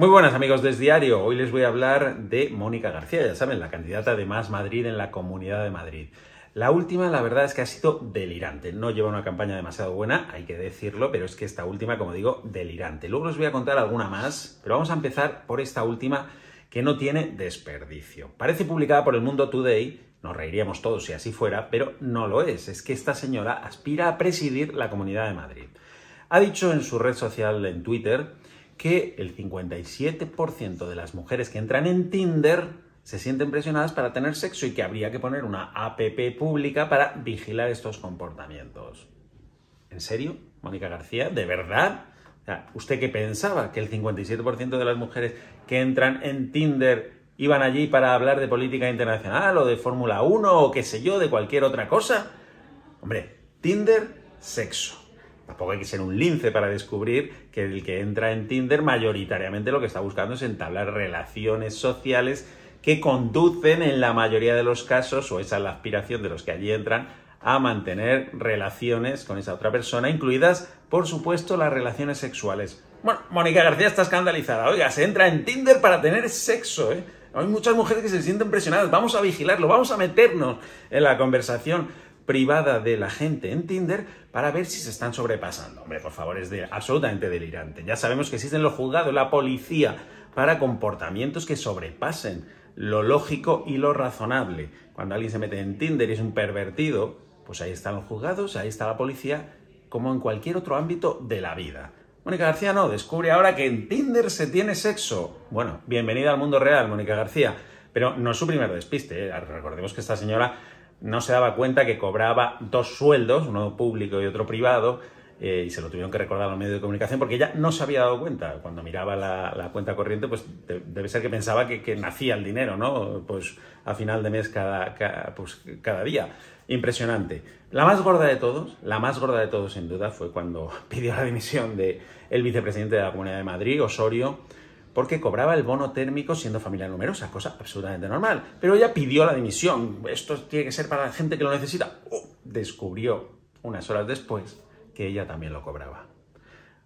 Muy buenas amigos de Diario. Hoy les voy a hablar de Mónica García, ya saben, la candidata de Más Madrid en la Comunidad de Madrid. La última, la verdad es que ha sido delirante. No lleva una campaña demasiado buena, hay que decirlo, pero es que esta última, como digo, delirante. Luego les voy a contar alguna más, pero vamos a empezar por esta última que no tiene desperdicio. Parece publicada por el Mundo Today, nos reiríamos todos si así fuera, pero no lo es. Es que esta señora aspira a presidir la Comunidad de Madrid. Ha dicho en su red social, en Twitter, que el 57% de las mujeres que entran en Tinder se sienten presionadas para tener sexo y que habría que poner una APP pública para vigilar estos comportamientos. ¿En serio, Mónica García? ¿De verdad? ¿Usted qué pensaba? ¿Que el 57% de las mujeres que entran en Tinder iban allí para hablar de política internacional o de Fórmula 1 o qué sé yo, de cualquier otra cosa? Hombre, Tinder, sexo tampoco hay que ser un lince para descubrir que el que entra en Tinder mayoritariamente lo que está buscando es entablar relaciones sociales que conducen en la mayoría de los casos, o esa es la aspiración de los que allí entran, a mantener relaciones con esa otra persona, incluidas, por supuesto, las relaciones sexuales. Bueno, Mónica García está escandalizada. Oiga, se entra en Tinder para tener sexo, ¿eh? Hay muchas mujeres que se sienten presionadas. Vamos a vigilarlo, vamos a meternos en la conversación privada de la gente en Tinder para ver si se están sobrepasando. Hombre, por favor, es absolutamente delirante. Ya sabemos que existen los juzgados, la policía, para comportamientos que sobrepasen lo lógico y lo razonable. Cuando alguien se mete en Tinder y es un pervertido, pues ahí están los juzgados, ahí está la policía, como en cualquier otro ámbito de la vida. Mónica García no, descubre ahora que en Tinder se tiene sexo. Bueno, bienvenida al mundo real, Mónica García. Pero no es su primer despiste, ¿eh? recordemos que esta señora no se daba cuenta que cobraba dos sueldos, uno público y otro privado, eh, y se lo tuvieron que recordar a los medios de comunicación porque ella no se había dado cuenta. Cuando miraba la, cuenta corriente, pues debe ser que pensaba que, nacía el dinero, ¿no? Pues a final de mes cada, pues, cada día. Impresionante. La más gorda de todos, la más gorda de todos sin duda, fue cuando pidió la dimisión del vicepresidente de la Comunidad de Madrid, Osorio, porque cobraba el bono térmico siendo familia numerosa, cosa absolutamente normal. Pero ella pidió la dimisión, esto tiene que ser para la gente que lo necesita. descubrió unas horas después que ella también lo cobraba.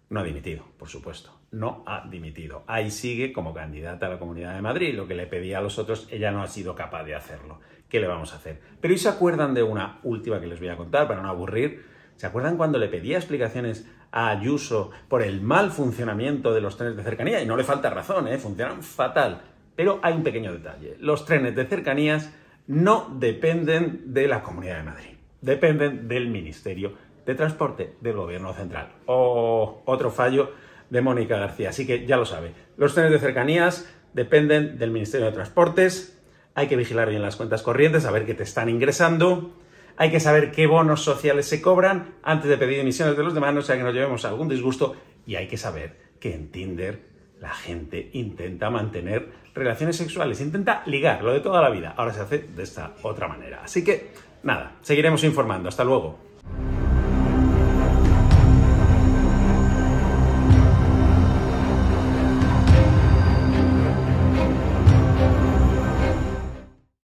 No ha dimitido, por supuesto. No ha dimitido. Ahí sigue como candidata a la Comunidad de Madrid. Lo que le pedía a los otros, ella no ha sido capaz de hacerlo. ¿Qué le vamos a hacer? Pero ¿y se acuerdan de una última que les voy a contar para no aburrir? ¿Se acuerdan cuando le pedía explicaciones a Ayuso por el mal funcionamiento de los trenes de cercanía? Y no le falta razón, ¿eh? funcionan fatal. Pero hay un pequeño detalle. Los trenes de cercanías no dependen de la Comunidad de Madrid, dependen del Ministerio de Transporte del Gobierno Central. O otro fallo de Mónica García, así que ya lo sabe. Los trenes de cercanías dependen del Ministerio de Transportes, hay que vigilar bien las cuentas corrientes, a ver qué te están ingresando hay que saber qué bonos sociales se cobran antes de pedir emisiones de los demás, no sea que nos llevemos algún disgusto, y hay que saber que en Tinder la gente intenta mantener relaciones sexuales, intenta ligar lo de toda la vida, ahora se hace de esta otra manera. Así que, nada, seguiremos informando, hasta luego.